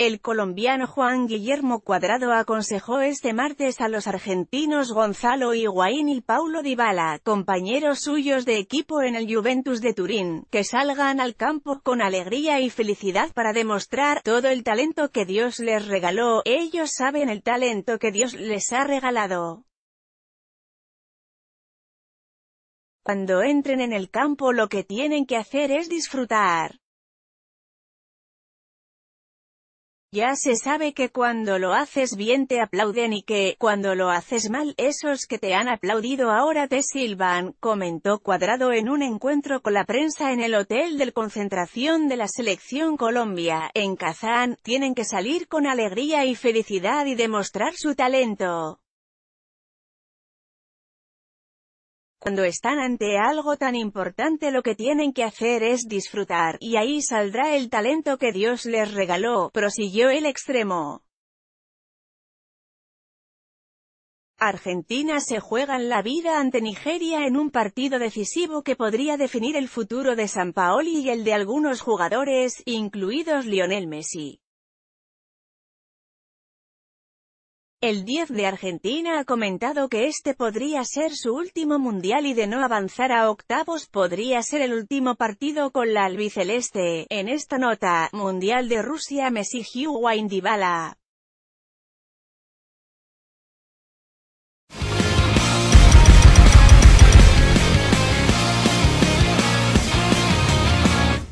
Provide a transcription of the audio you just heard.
El colombiano Juan Guillermo Cuadrado aconsejó este martes a los argentinos Gonzalo Higuaín y Paulo Dybala, compañeros suyos de equipo en el Juventus de Turín, que salgan al campo con alegría y felicidad para demostrar todo el talento que Dios les regaló, ellos saben el talento que Dios les ha regalado. Cuando entren en el campo lo que tienen que hacer es disfrutar. Ya se sabe que cuando lo haces bien te aplauden y que, cuando lo haces mal, esos que te han aplaudido ahora te silban, comentó Cuadrado en un encuentro con la prensa en el Hotel del Concentración de la Selección Colombia, en Kazán, tienen que salir con alegría y felicidad y demostrar su talento. Cuando están ante algo tan importante lo que tienen que hacer es disfrutar, y ahí saldrá el talento que Dios les regaló, prosiguió el extremo. Argentina se juegan la vida ante Nigeria en un partido decisivo que podría definir el futuro de San Paoli y el de algunos jugadores, incluidos Lionel Messi. El 10 de Argentina ha comentado que este podría ser su último mundial y de no avanzar a octavos podría ser el último partido con la albiceleste. En esta nota, Mundial de Rusia Messi Higuaín Dybala,